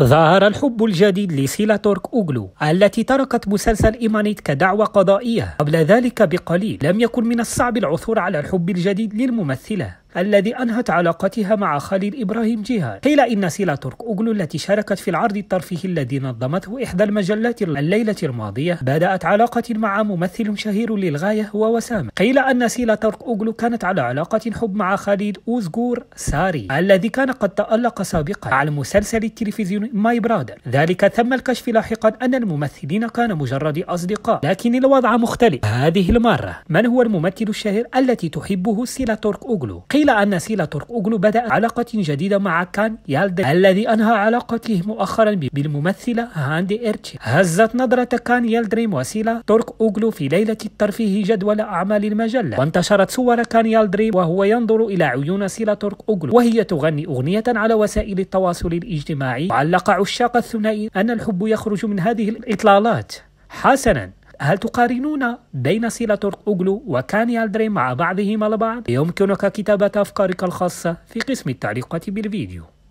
ظهر الحب الجديد لسيلا تورك أوغلو التي تركت مسلسل إيمانيت كدعوى قضائية قبل ذلك بقليل لم يكن من الصعب العثور على الحب الجديد للممثلة الذي أنهت علاقتها مع خالد إبراهيم جهاد قيل إن سيلا ترك أوغلو التي شاركت في العرض الترفيهي الذي نظمته إحدى المجلات الليلة الماضية بدأت علاقة مع ممثل شهير للغاية هو وسام قيل أن سيلا ترك أوغلو كانت على علاقة حب مع خالد أوزغور ساري الذي كان قد تألق سابقا على مسلسل التلفزيون ماي برادر ذلك تم الكشف لاحقا أن الممثلين كان مجرد أصدقاء لكن الوضع مختلف هذه المرة من هو الممثل الشهير التي تحبه سيلا ترك أوغلو قيل قيل أن سيلا ترك أوغلو بدأ علاقة جديدة مع كان يالدي الذي أنهى علاقته مؤخرا بالممثلة هاندي إيرتشي هزت نظرة كان يالدريم وسيلا ترك أوغلو في ليلة الترفيه جدول أعمال المجلة وانتشرت صور كان يالدريم وهو ينظر إلى عيون سيلا ترك أوغلو وهي تغني أغنية على وسائل التواصل الاجتماعي وعلق عشاق الثنائي أن الحب يخرج من هذه الإطلالات حسنا هل تقارنون بين سيلا تورك أوغلو وكاني ألدري مع بعضهما البعض؟ يمكنك كتابة أفكارك الخاصة في قسم التعليقات بالفيديو